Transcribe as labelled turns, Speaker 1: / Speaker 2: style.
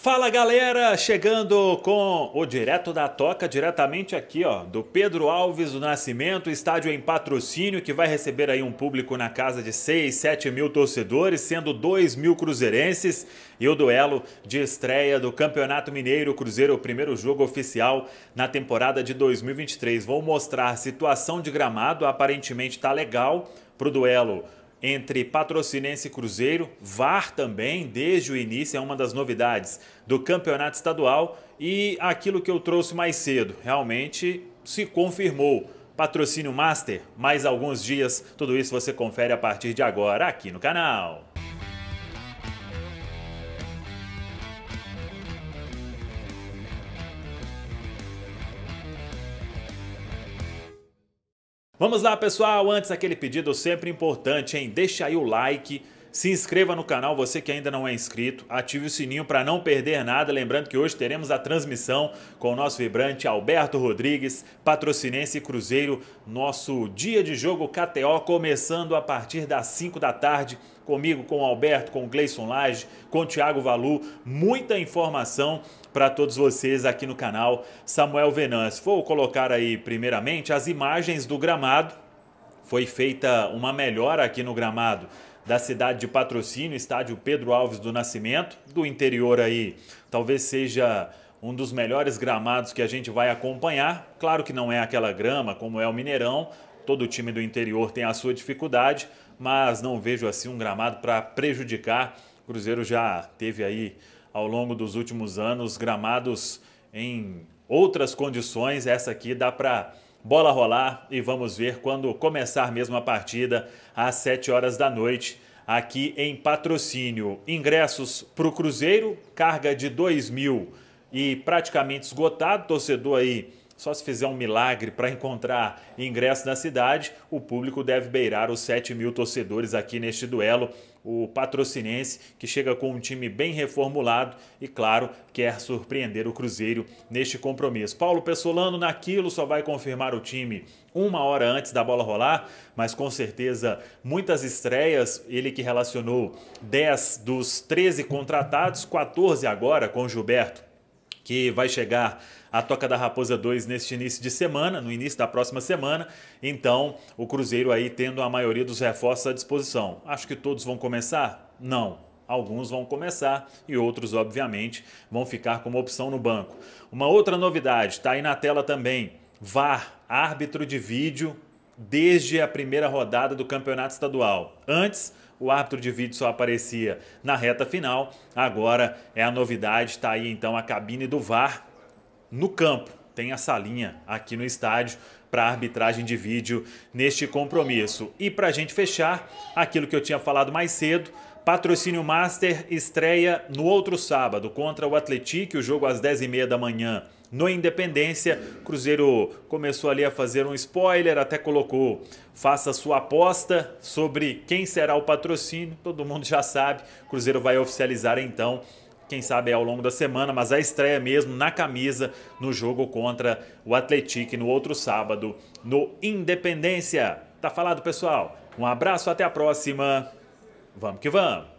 Speaker 1: Fala galera, chegando com o direto da toca, diretamente aqui ó, do Pedro Alves do Nascimento, estádio em patrocínio que vai receber aí um público na casa de 6, 7 mil torcedores, sendo 2 mil cruzeirenses e o duelo de estreia do Campeonato Mineiro Cruzeiro, o primeiro jogo oficial na temporada de 2023. Vou mostrar a situação de gramado, aparentemente tá legal pro duelo entre Patrocinense e Cruzeiro, VAR também, desde o início, é uma das novidades do campeonato estadual. E aquilo que eu trouxe mais cedo, realmente se confirmou. Patrocínio Master, mais alguns dias. Tudo isso você confere a partir de agora aqui no canal. Vamos lá, pessoal. Antes, aquele pedido sempre importante, hein? Deixa aí o like se inscreva no canal, você que ainda não é inscrito, ative o sininho para não perder nada. Lembrando que hoje teremos a transmissão com o nosso vibrante Alberto Rodrigues, Patrocinense e Cruzeiro, nosso dia de jogo KTO, começando a partir das 5 da tarde comigo, com o Alberto, com o Gleison Lage, com o Thiago Valu. Muita informação para todos vocês aqui no canal Samuel Venâncio. Vou colocar aí primeiramente as imagens do gramado foi feita uma melhora aqui no gramado da cidade de Patrocínio, estádio Pedro Alves do Nascimento, do interior aí, talvez seja um dos melhores gramados que a gente vai acompanhar. Claro que não é aquela grama como é o Mineirão, todo time do interior tem a sua dificuldade, mas não vejo assim um gramado para prejudicar. O Cruzeiro já teve aí ao longo dos últimos anos gramados em outras condições, essa aqui dá para bola rolar e vamos ver quando começar mesmo a partida às 7 horas da noite aqui em patrocínio. Ingressos para o Cruzeiro, carga de 2 mil e praticamente esgotado, torcedor aí só se fizer um milagre para encontrar ingresso na cidade, o público deve beirar os 7 mil torcedores aqui neste duelo. O patrocinense, que chega com um time bem reformulado e, claro, quer surpreender o Cruzeiro neste compromisso. Paulo Pessolano, naquilo, só vai confirmar o time uma hora antes da bola rolar, mas com certeza muitas estreias. Ele que relacionou 10 dos 13 contratados, 14 agora com Gilberto que vai chegar a Toca da Raposa 2 neste início de semana, no início da próxima semana. Então, o Cruzeiro aí tendo a maioria dos reforços à disposição. Acho que todos vão começar? Não. Alguns vão começar e outros, obviamente, vão ficar como opção no banco. Uma outra novidade, está aí na tela também. VAR, árbitro de vídeo, desde a primeira rodada do campeonato estadual. Antes, o árbitro de vídeo só aparecia na reta final, agora é a novidade, está aí então a cabine do VAR no campo. Tem a salinha aqui no estádio para a arbitragem de vídeo neste compromisso. E para a gente fechar, aquilo que eu tinha falado mais cedo, Patrocínio Master estreia no outro sábado contra o Atlético, o jogo às 10h30 da manhã no Independência. Cruzeiro começou ali a fazer um spoiler, até colocou: faça sua aposta sobre quem será o patrocínio. Todo mundo já sabe. Cruzeiro vai oficializar então quem sabe é ao longo da semana, mas a estreia mesmo na camisa no jogo contra o Atlético no outro sábado no Independência. Tá falado, pessoal? Um abraço, até a próxima. Vamos que vamos!